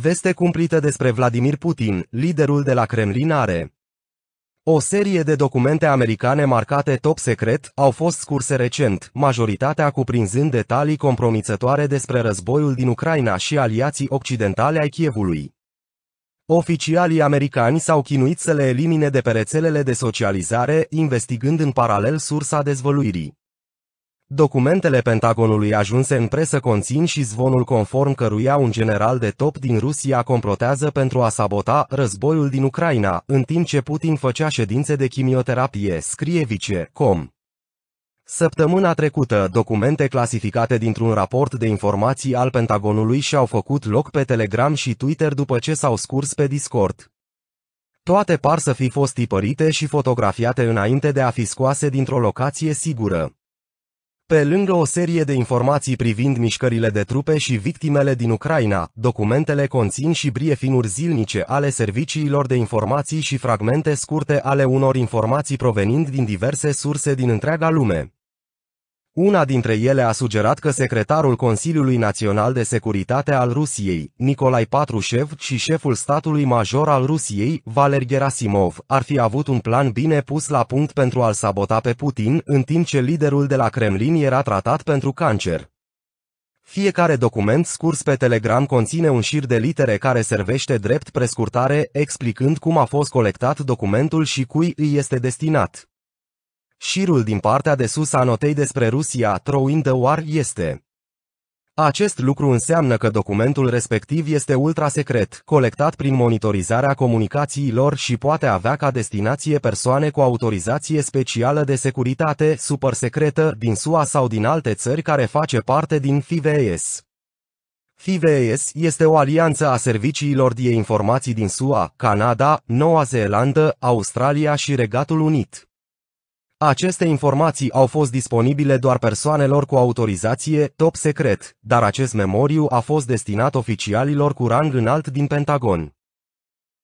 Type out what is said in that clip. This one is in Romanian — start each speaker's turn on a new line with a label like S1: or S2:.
S1: Veste cumplită despre Vladimir Putin, liderul de la Kremlin are. O serie de documente americane marcate top secret au fost scurse recent, majoritatea cuprinzând detalii compromițătoare despre războiul din Ucraina și aliații occidentale ai Chievului. Oficialii americani s-au chinuit să le elimine de pe rețelele de socializare, investigând în paralel sursa dezvăluirii. Documentele Pentagonului ajunse în presă conțin și zvonul conform căruia un general de top din Rusia comprotează pentru a sabota războiul din Ucraina, în timp ce Putin făcea ședințe de chimioterapie, scrie vice.com. Săptămâna trecută, documente clasificate dintr-un raport de informații al Pentagonului și-au făcut loc pe Telegram și Twitter după ce s-au scurs pe Discord. Toate par să fi fost tipărite și fotografiate înainte de a fi scoase dintr-o locație sigură. Pe lângă o serie de informații privind mișcările de trupe și victimele din Ucraina, documentele conțin și briefinuri zilnice ale serviciilor de informații și fragmente scurte ale unor informații provenind din diverse surse din întreaga lume. Una dintre ele a sugerat că secretarul Consiliului Național de Securitate al Rusiei, Nicolai Patrushev și șeful statului major al Rusiei, Valer Gerasimov, ar fi avut un plan bine pus la punct pentru a-l sabota pe Putin, în timp ce liderul de la Kremlin era tratat pentru cancer. Fiecare document scurs pe Telegram conține un șir de litere care servește drept prescurtare, explicând cum a fost colectat documentul și cui îi este destinat. Șirul din partea de sus a notei despre Rusia, Throwing the War, este acest lucru înseamnă că documentul respectiv este ultrasecret, colectat prin monitorizarea comunicațiilor și poate avea ca destinație persoane cu autorizație specială de securitate supersecretă din SUA sau din alte țări care face parte din FIVS. FIVS este o alianță a serviciilor de informații din SUA, Canada, Noua Zeelandă, Australia și Regatul Unit. Aceste informații au fost disponibile doar persoanelor cu autorizație top secret, dar acest memoriu a fost destinat oficialilor cu rang înalt din Pentagon.